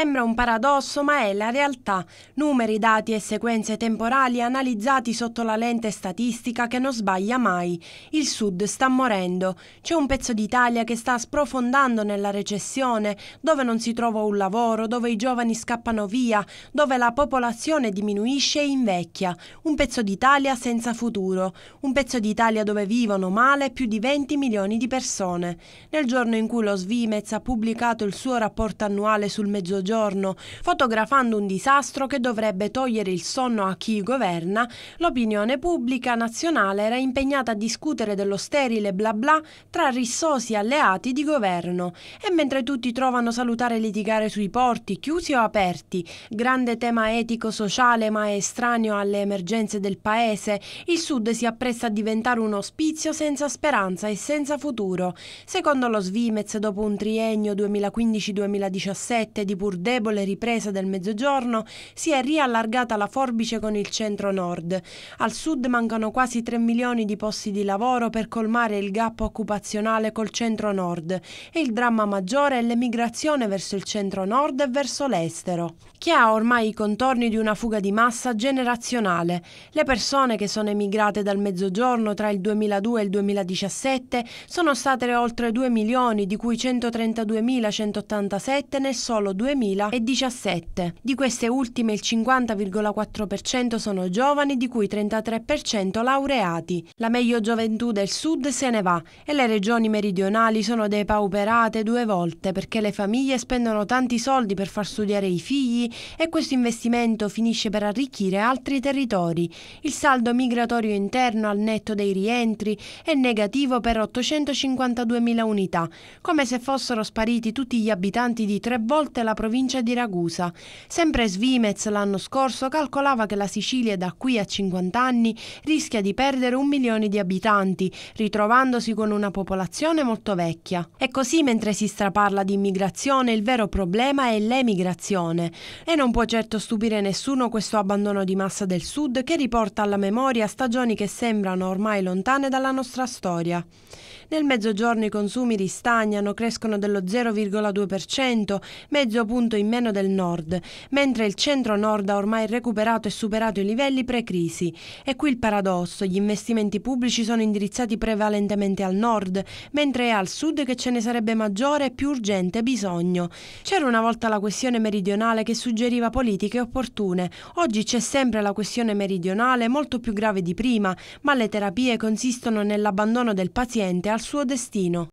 Sembra un paradosso, ma è la realtà. Numeri, dati e sequenze temporali analizzati sotto la lente statistica che non sbaglia mai. Il Sud sta morendo. C'è un pezzo d'Italia che sta sprofondando nella recessione, dove non si trova un lavoro, dove i giovani scappano via, dove la popolazione diminuisce e invecchia. Un pezzo d'Italia senza futuro. Un pezzo d'Italia dove vivono male più di 20 milioni di persone. Nel giorno in cui lo Svimez ha pubblicato il suo rapporto annuale sul mezzogiorno, giorno, fotografando un disastro che dovrebbe togliere il sonno a chi governa, l'opinione pubblica nazionale era impegnata a discutere dello sterile bla bla tra rissosi alleati di governo. E mentre tutti trovano salutare litigare sui porti, chiusi o aperti, grande tema etico-sociale ma estraneo alle emergenze del paese, il Sud si appresta a diventare un ospizio senza speranza e senza futuro. Secondo lo Svimez, dopo un triennio 2015-2017 di pur pur debole ripresa del mezzogiorno, si è riallargata la forbice con il centro-nord. Al sud mancano quasi 3 milioni di posti di lavoro per colmare il gap occupazionale col centro-nord e il dramma maggiore è l'emigrazione verso il centro-nord e verso l'estero, che ha ormai i contorni di una fuga di massa generazionale. Le persone che sono emigrate dal mezzogiorno tra il 2002 e il 2017 sono state oltre 2 milioni, di cui 132.187 nel solo 2017. 2017. Di queste ultime il 50,4% sono giovani, di cui 33% laureati. La meglio gioventù del sud se ne va e le regioni meridionali sono depauperate due volte perché le famiglie spendono tanti soldi per far studiare i figli e questo investimento finisce per arricchire altri territori. Il saldo migratorio interno al netto dei rientri è negativo per 852.000 unità, come se fossero spariti tutti gli abitanti di tre volte la provincia provincia di Ragusa. Sempre Svimez l'anno scorso calcolava che la Sicilia da qui a 50 anni rischia di perdere un milione di abitanti, ritrovandosi con una popolazione molto vecchia. E così mentre si straparla di immigrazione, il vero problema è l'emigrazione. E non può certo stupire nessuno questo abbandono di massa del Sud che riporta alla memoria stagioni che sembrano ormai lontane dalla nostra storia. Nel mezzogiorno i consumi ristagnano, crescono dello 0,2%, mezzo punto punto in meno del nord, mentre il centro-nord ha ormai recuperato e superato i livelli pre-crisi. E qui il paradosso, gli investimenti pubblici sono indirizzati prevalentemente al nord, mentre è al sud che ce ne sarebbe maggiore e più urgente bisogno. C'era una volta la questione meridionale che suggeriva politiche opportune, oggi c'è sempre la questione meridionale molto più grave di prima, ma le terapie consistono nell'abbandono del paziente al suo destino.